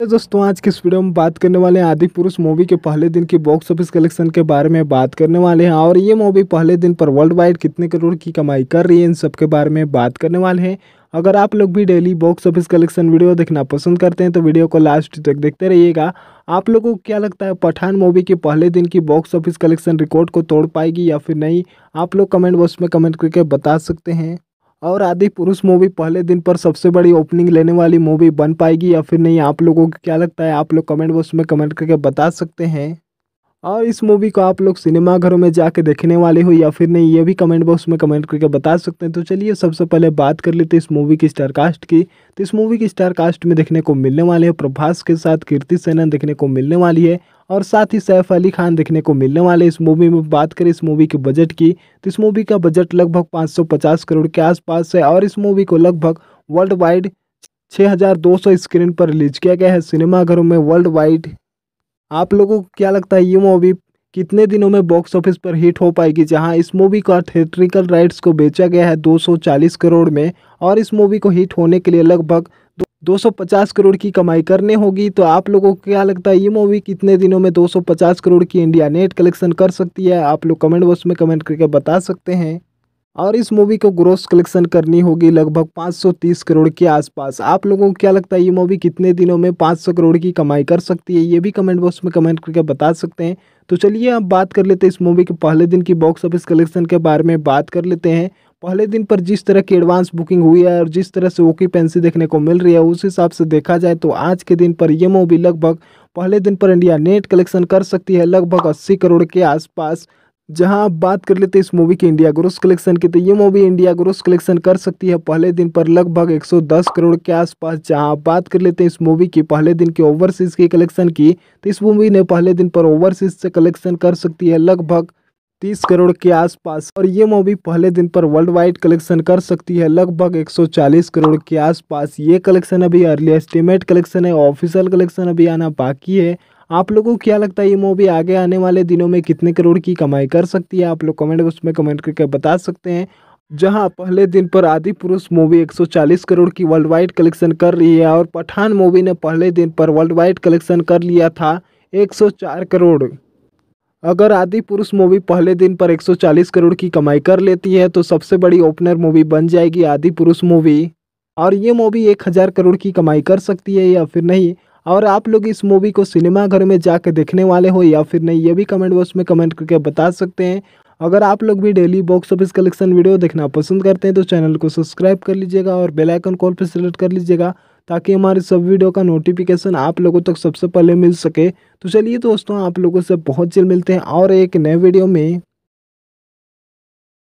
तो दोस्तों आज के इस वीडियो में बात करने वाले हैं आदि पुरुष मूवी के पहले दिन की बॉक्स ऑफिस कलेक्शन के बारे में बात करने वाले हैं और ये मूवी पहले दिन पर वर्ल्ड वाइड कितने करोड़ की कमाई कर रही है इन सब के बारे में बात करने वाले हैं अगर आप लोग भी daily box office collection video देखना पसंद करते हैं तो वीडियो को लास्ट तक देखते रहिएगा आप लोगों को क्या लगता है पठान मूवी के पहले दिन की बॉक्स ऑफिस कलेक्शन रिकॉर्ड को तोड़ पाएगी या फिर नहीं आप लोग कमेंट बॉक्स में कमेंट करके बता सकते हैं और आदि पुरुष मूवी पहले दिन पर सबसे बड़ी ओपनिंग लेने वाली मूवी बन पाएगी या फिर नहीं आप लोगों को क्या लगता है आप लोग कमेंट बॉक्स में कमेंट करके बता सकते हैं और इस मूवी को आप लोग सिनेमाघरों में जाके देखने वाले हो या फिर नहीं ये भी कमेंट बॉक्स में कमेंट करके बता सकते हैं तो चलिए सबसे पहले बात कर लेते हैं इस मूवी की स्टार कास्ट की तो इस मूवी की स्टार कास्ट में देखने को मिलने वाले हैं प्रभास के साथ कीर्ति सेनन देखने को मिलने वाली है और साथ ही सैफ अली खान देखने को मिलने वाले इस मूवी में बात करें इस मूवी के बजट की तो इस मूवी का बजट लगभग पाँच करोड़ के आसपास है और इस मूवी को लगभग वर्ल्ड वाइड 6200 स्क्रीन पर रिलीज किया गया है सिनेमाघरों में वर्ल्ड वाइड आप लोगों को क्या लगता है ये मूवी कितने दिनों में बॉक्स ऑफिस पर हिट हो पाएगी जहां इस मूवी का थिएट्रिकल राइट्स को बेचा गया है 240 करोड़ में और इस मूवी को हिट होने के लिए लगभग 250 करोड़ की कमाई करने होगी तो आप लोगों को क्या लगता है ये मूवी कितने दिनों में 250 करोड़ की इंडिया नेट कलेक्शन कर सकती है आप लोग कमेंट बॉक्स में कमेंट करके बता सकते हैं और इस मूवी को ग्रोस कलेक्शन करनी होगी लगभग 530 करोड़ के आसपास आप लोगों को क्या लगता है ये मूवी कितने दिनों में 500 करोड़ की कमाई कर सकती है ये भी कमेंट बॉक्स में कमेंट करके बता सकते हैं तो चलिए अब बात कर लेते हैं इस मूवी के पहले दिन की बॉक्स ऑफिस कलेक्शन के बारे में बात कर लेते हैं पहले दिन पर जिस तरह की एडवांस बुकिंग हुई है और जिस तरह से पेंसी देखने को मिल रही है उस हिसाब से देखा जाए तो आज के दिन पर यह मूवी लगभग पहले दिन पर इंडिया नेट कलेक्शन कर सकती है लगभग अस्सी करोड़ के आसपास जहां आप बात कर लेते हैं इस मूवी के इंडिया ग्रोस कलेक्शन की तो ये मूवी इंडिया ग्रोस कलेक्शन कर सकती है पहले दिन पर लगभग 110 करोड़ के आसपास जहां आप बात कर लेते हैं इस मूवी की पहले दिन के ओवरसीज के कलेक्शन की तो इस मूवी ने पहले दिन पर ओवरसीज से कलेक्शन कर सकती है लगभग तीस करोड़ के आसपास और ये मूवी पहले दिन पर वर्ल्ड वाइड कलेक्शन कर सकती है लगभग 140 करोड़ के आसपास ये कलेक्शन अभी अर्ली एस्टिमेट कलेक्शन है ऑफिशियल कलेक्शन अभी आना बाकी है आप लोगों को क्या लगता है ये मूवी आगे आने वाले दिनों में कितने करोड़ की कमाई कर सकती है आप लोग कमेंट बॉक्स में कमेंट करके बता सकते हैं जहां पहले दिन पर आदि पुरुष मूवी 140 करोड़ की वर्ल्ड वाइड कलेक्शन कर रही है और पठान मूवी ने पहले दिन पर वर्ल्ड वाइड कलेक्शन कर लिया था 104 करोड़ अगर आदि पुरुष मूवी पहले दिन पर 140 करोड़ की कमाई कर लेती है तो सबसे बड़ी ओपनर मूवी बन जाएगी आदि पुरुष मूवी और ये मूवी हज़ार करोड़ की कमाई कर सकती है या फिर नहीं और आप लोग इस मूवी को सिनेमाघर में जाकर देखने वाले हो या फिर नहीं ये भी कमेंट बॉक्स में कमेंट करके बता सकते हैं अगर आप लोग भी daily box office collection video देखना पसंद करते हैं तो चैनल को सब्सक्राइब कर लीजिएगा और बेल आइकन कॉल पर सेलेक्ट कर लीजिएगा ताकि हमारे सब वीडियो का नोटिफिकेशन आप लोगों तक सबसे पहले मिल सके तो चलिए दोस्तों आप लोगों से बहुत जल्द मिलते हैं और एक नए वीडियो में